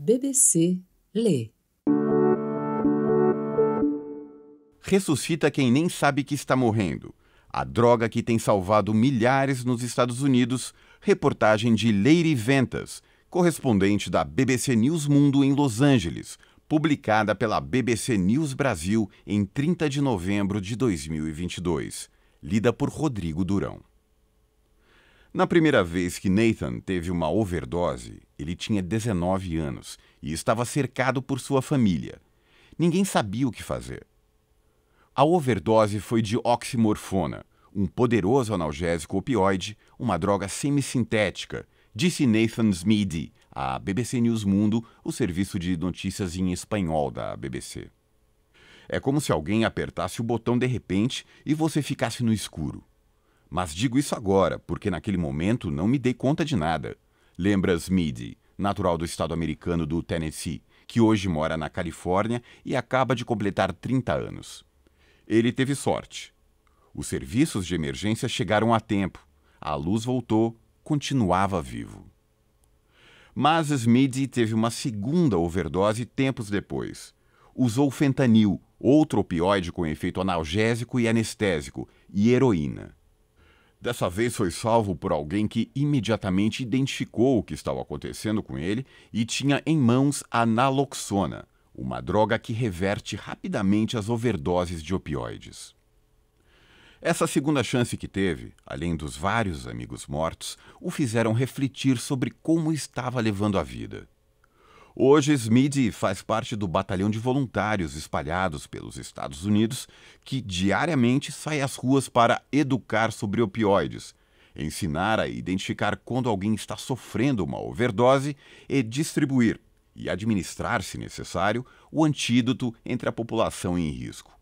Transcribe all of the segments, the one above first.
BBC Lê. Ressuscita quem nem sabe que está morrendo. A droga que tem salvado milhares nos Estados Unidos. Reportagem de Leire Ventas, correspondente da BBC News Mundo em Los Angeles, publicada pela BBC News Brasil em 30 de novembro de 2022. Lida por Rodrigo Durão. Na primeira vez que Nathan teve uma overdose, ele tinha 19 anos e estava cercado por sua família. Ninguém sabia o que fazer. A overdose foi de oximorfona, um poderoso analgésico opioide, uma droga semissintética, disse Nathan Smeedy, à BBC News Mundo, o serviço de notícias em espanhol da BBC. É como se alguém apertasse o botão de repente e você ficasse no escuro. Mas digo isso agora, porque naquele momento não me dei conta de nada lembra Smead, natural do estado americano do Tennessee, que hoje mora na Califórnia e acaba de completar 30 anos. Ele teve sorte. Os serviços de emergência chegaram a tempo. A luz voltou, continuava vivo. Mas Smead teve uma segunda overdose tempos depois. Usou fentanil, outro opioide com efeito analgésico e anestésico, e heroína. Dessa vez foi salvo por alguém que imediatamente identificou o que estava acontecendo com ele e tinha em mãos a naloxona, uma droga que reverte rapidamente as overdoses de opioides. Essa segunda chance que teve, além dos vários amigos mortos, o fizeram refletir sobre como estava levando a vida. Hoje, Smith faz parte do batalhão de voluntários espalhados pelos Estados Unidos que diariamente sai às ruas para educar sobre opioides, ensinar a identificar quando alguém está sofrendo uma overdose e distribuir e administrar, se necessário, o antídoto entre a população em risco.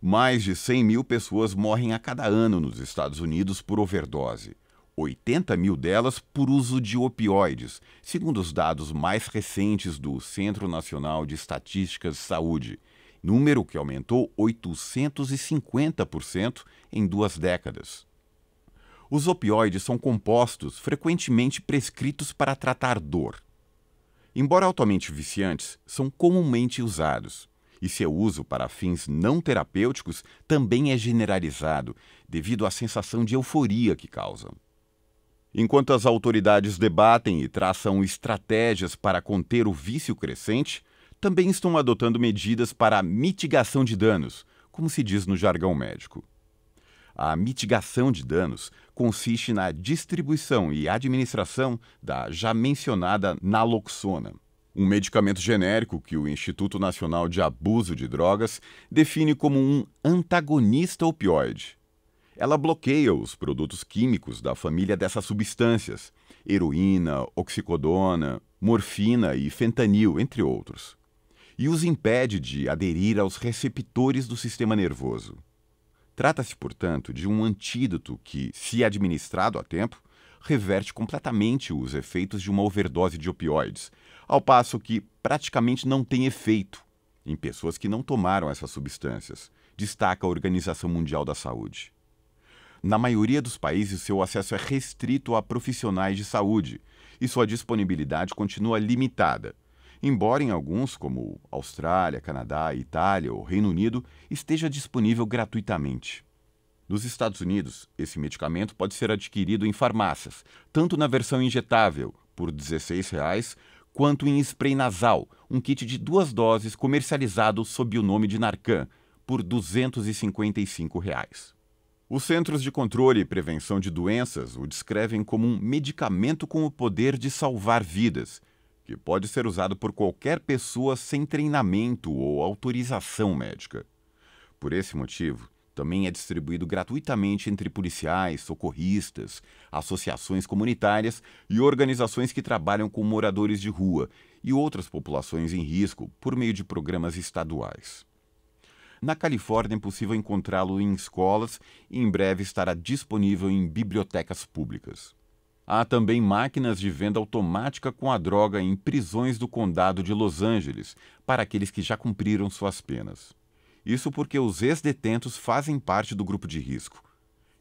Mais de 100 mil pessoas morrem a cada ano nos Estados Unidos por overdose. 80 mil delas por uso de opioides, segundo os dados mais recentes do Centro Nacional de Estatísticas de Saúde, número que aumentou 850% em duas décadas. Os opioides são compostos frequentemente prescritos para tratar dor. Embora altamente viciantes, são comumente usados e seu uso para fins não terapêuticos também é generalizado, devido à sensação de euforia que causam. Enquanto as autoridades debatem e traçam estratégias para conter o vício crescente, também estão adotando medidas para a mitigação de danos, como se diz no jargão médico. A mitigação de danos consiste na distribuição e administração da já mencionada naloxona, um medicamento genérico que o Instituto Nacional de Abuso de Drogas define como um antagonista opioide. Ela bloqueia os produtos químicos da família dessas substâncias, heroína, oxicodona, morfina e fentanil, entre outros, e os impede de aderir aos receptores do sistema nervoso. Trata-se, portanto, de um antídoto que, se administrado a tempo, reverte completamente os efeitos de uma overdose de opioides, ao passo que praticamente não tem efeito em pessoas que não tomaram essas substâncias, destaca a Organização Mundial da Saúde. Na maioria dos países, seu acesso é restrito a profissionais de saúde e sua disponibilidade continua limitada. Embora em alguns, como Austrália, Canadá, Itália ou Reino Unido, esteja disponível gratuitamente. Nos Estados Unidos, esse medicamento pode ser adquirido em farmácias, tanto na versão injetável, por R$ 16, quanto em spray nasal, um kit de duas doses comercializado sob o nome de Narcan, por R$ 255. Reais. Os Centros de Controle e Prevenção de Doenças o descrevem como um medicamento com o poder de salvar vidas, que pode ser usado por qualquer pessoa sem treinamento ou autorização médica. Por esse motivo, também é distribuído gratuitamente entre policiais, socorristas, associações comunitárias e organizações que trabalham com moradores de rua e outras populações em risco por meio de programas estaduais. Na Califórnia é possível encontrá-lo em escolas e em breve estará disponível em bibliotecas públicas. Há também máquinas de venda automática com a droga em prisões do condado de Los Angeles, para aqueles que já cumpriram suas penas. Isso porque os ex-detentos fazem parte do grupo de risco.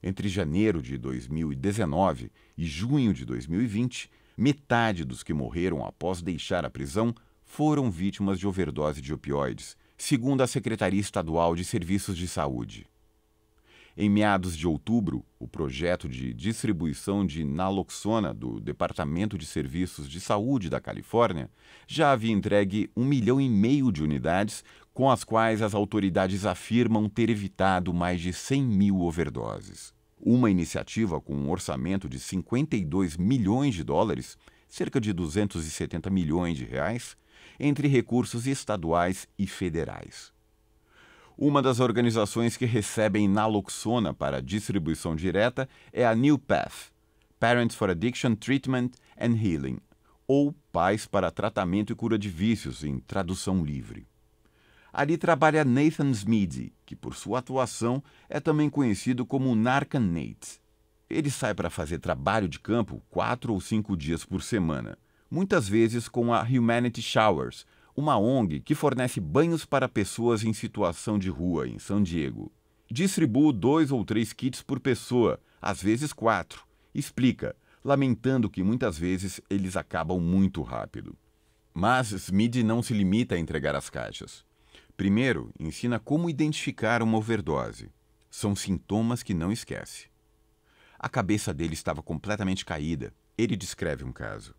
Entre janeiro de 2019 e junho de 2020, metade dos que morreram após deixar a prisão foram vítimas de overdose de opioides, segundo a Secretaria Estadual de Serviços de Saúde. Em meados de outubro, o projeto de distribuição de naloxona do Departamento de Serviços de Saúde da Califórnia já havia entregue um milhão e meio de unidades, com as quais as autoridades afirmam ter evitado mais de 100 mil overdoses. Uma iniciativa com um orçamento de 52 milhões de dólares, cerca de 270 milhões de reais, entre recursos estaduais e federais. Uma das organizações que recebem naloxona para distribuição direta é a New Path, Parents for Addiction Treatment and Healing, ou Pais para Tratamento e Cura de Vícios, em tradução livre. Ali trabalha Nathan Smeedy, que por sua atuação é também conhecido como Narcan Nate. Ele sai para fazer trabalho de campo quatro ou cinco dias por semana – muitas vezes com a Humanity Showers, uma ONG que fornece banhos para pessoas em situação de rua em San Diego. Distribuo dois ou três kits por pessoa, às vezes quatro. Explica, lamentando que muitas vezes eles acabam muito rápido. Mas Smith não se limita a entregar as caixas. Primeiro, ensina como identificar uma overdose. São sintomas que não esquece. A cabeça dele estava completamente caída. Ele descreve um caso.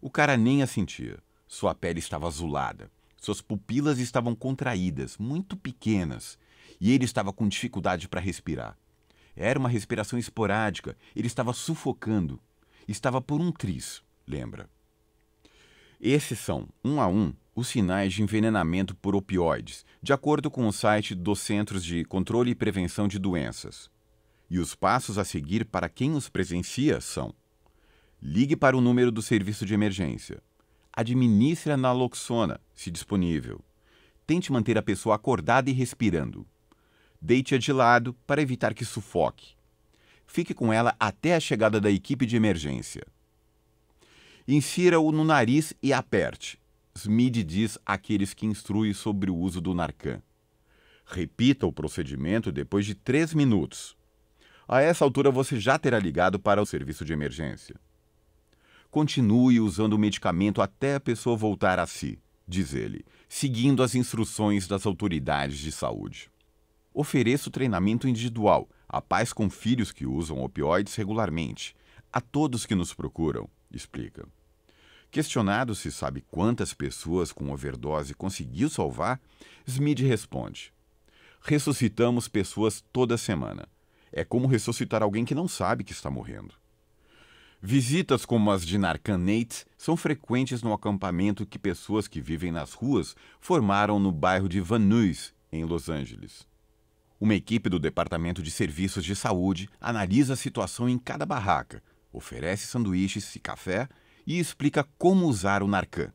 O cara nem a sentia. Sua pele estava azulada, suas pupilas estavam contraídas, muito pequenas, e ele estava com dificuldade para respirar. Era uma respiração esporádica, ele estava sufocando. Estava por um tris, lembra? Esses são, um a um, os sinais de envenenamento por opioides, de acordo com o site dos Centros de Controle e Prevenção de Doenças. E os passos a seguir para quem os presencia são Ligue para o número do serviço de emergência. Administre a naloxona, se disponível. Tente manter a pessoa acordada e respirando. Deite-a de lado para evitar que sufoque. Fique com ela até a chegada da equipe de emergência. Insira-o no nariz e aperte. Smid diz àqueles que instruem sobre o uso do Narcan. Repita o procedimento depois de três minutos. A essa altura você já terá ligado para o serviço de emergência. Continue usando o medicamento até a pessoa voltar a si, diz ele, seguindo as instruções das autoridades de saúde. Ofereço treinamento individual a pais com filhos que usam opioides regularmente, a todos que nos procuram, explica. Questionado se sabe quantas pessoas com overdose conseguiu salvar, Smith responde: Ressuscitamos pessoas toda semana. É como ressuscitar alguém que não sabe que está morrendo. Visitas como as de Narcanate são frequentes no acampamento que pessoas que vivem nas ruas formaram no bairro de Van Nuys, em Los Angeles. Uma equipe do Departamento de Serviços de Saúde analisa a situação em cada barraca, oferece sanduíches e café e explica como usar o Narcan.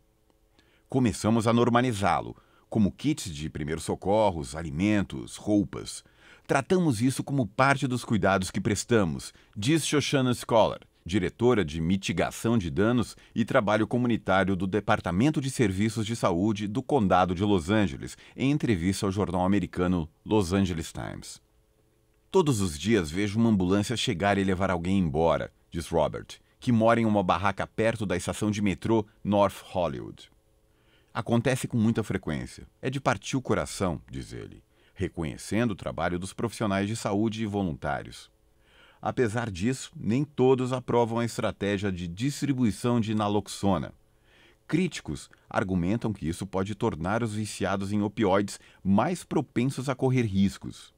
Começamos a normalizá-lo, como kits de primeiros socorros, alimentos, roupas. Tratamos isso como parte dos cuidados que prestamos, diz Shoshana Scholar diretora de mitigação de danos e trabalho comunitário do Departamento de Serviços de Saúde do Condado de Los Angeles, em entrevista ao jornal americano Los Angeles Times. Todos os dias vejo uma ambulância chegar e levar alguém embora, diz Robert, que mora em uma barraca perto da estação de metrô North Hollywood. Acontece com muita frequência. É de partir o coração, diz ele, reconhecendo o trabalho dos profissionais de saúde e voluntários. Apesar disso, nem todos aprovam a estratégia de distribuição de naloxona. Críticos argumentam que isso pode tornar os viciados em opioides mais propensos a correr riscos.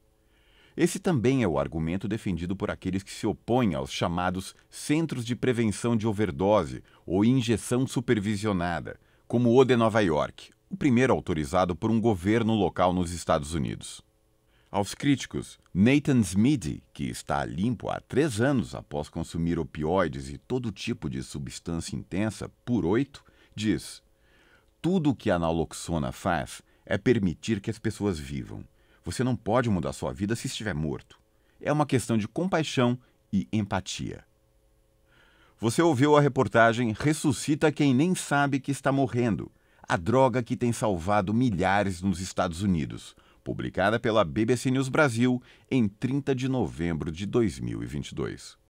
Esse também é o argumento defendido por aqueles que se opõem aos chamados Centros de Prevenção de Overdose ou Injeção Supervisionada, como o de Nova York, o primeiro autorizado por um governo local nos Estados Unidos. Aos críticos, Nathan Smeedy, que está limpo há três anos após consumir opioides e todo tipo de substância intensa por oito, diz: Tudo o que a naloxona faz é permitir que as pessoas vivam. Você não pode mudar sua vida se estiver morto. É uma questão de compaixão e empatia. Você ouviu a reportagem Ressuscita Quem Nem Sabe Que Está Morrendo a droga que tem salvado milhares nos Estados Unidos publicada pela BBC News Brasil em 30 de novembro de 2022.